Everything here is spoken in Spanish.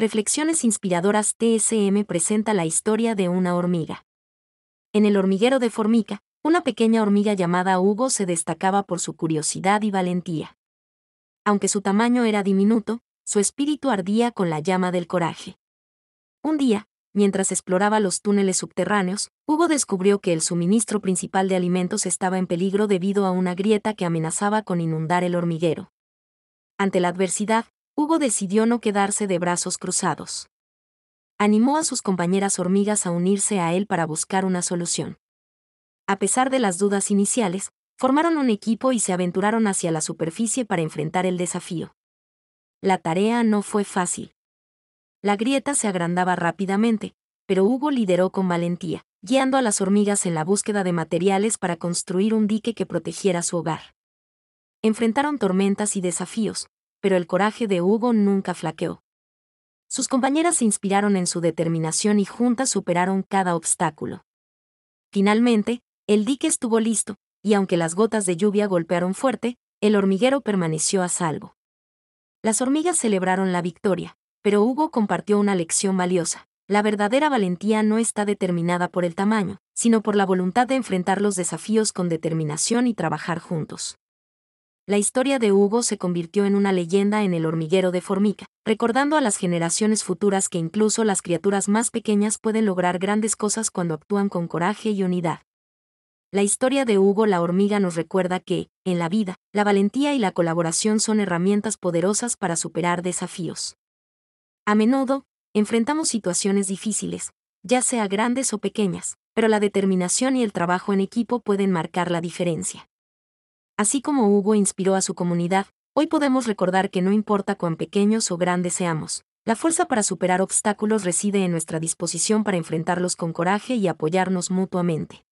Reflexiones Inspiradoras TSM presenta la historia de una hormiga. En el hormiguero de Formica, una pequeña hormiga llamada Hugo se destacaba por su curiosidad y valentía. Aunque su tamaño era diminuto, su espíritu ardía con la llama del coraje. Un día, mientras exploraba los túneles subterráneos, Hugo descubrió que el suministro principal de alimentos estaba en peligro debido a una grieta que amenazaba con inundar el hormiguero. Ante la adversidad, Hugo decidió no quedarse de brazos cruzados. Animó a sus compañeras hormigas a unirse a él para buscar una solución. A pesar de las dudas iniciales, formaron un equipo y se aventuraron hacia la superficie para enfrentar el desafío. La tarea no fue fácil. La grieta se agrandaba rápidamente, pero Hugo lideró con valentía, guiando a las hormigas en la búsqueda de materiales para construir un dique que protegiera su hogar. Enfrentaron tormentas y desafíos, pero el coraje de Hugo nunca flaqueó. Sus compañeras se inspiraron en su determinación y juntas superaron cada obstáculo. Finalmente, el dique estuvo listo, y aunque las gotas de lluvia golpearon fuerte, el hormiguero permaneció a salvo. Las hormigas celebraron la victoria, pero Hugo compartió una lección valiosa. La verdadera valentía no está determinada por el tamaño, sino por la voluntad de enfrentar los desafíos con determinación y trabajar juntos la historia de Hugo se convirtió en una leyenda en el hormiguero de Formica, recordando a las generaciones futuras que incluso las criaturas más pequeñas pueden lograr grandes cosas cuando actúan con coraje y unidad. La historia de Hugo la hormiga nos recuerda que, en la vida, la valentía y la colaboración son herramientas poderosas para superar desafíos. A menudo, enfrentamos situaciones difíciles, ya sea grandes o pequeñas, pero la determinación y el trabajo en equipo pueden marcar la diferencia. Así como Hugo inspiró a su comunidad, hoy podemos recordar que no importa cuán pequeños o grandes seamos, la fuerza para superar obstáculos reside en nuestra disposición para enfrentarlos con coraje y apoyarnos mutuamente.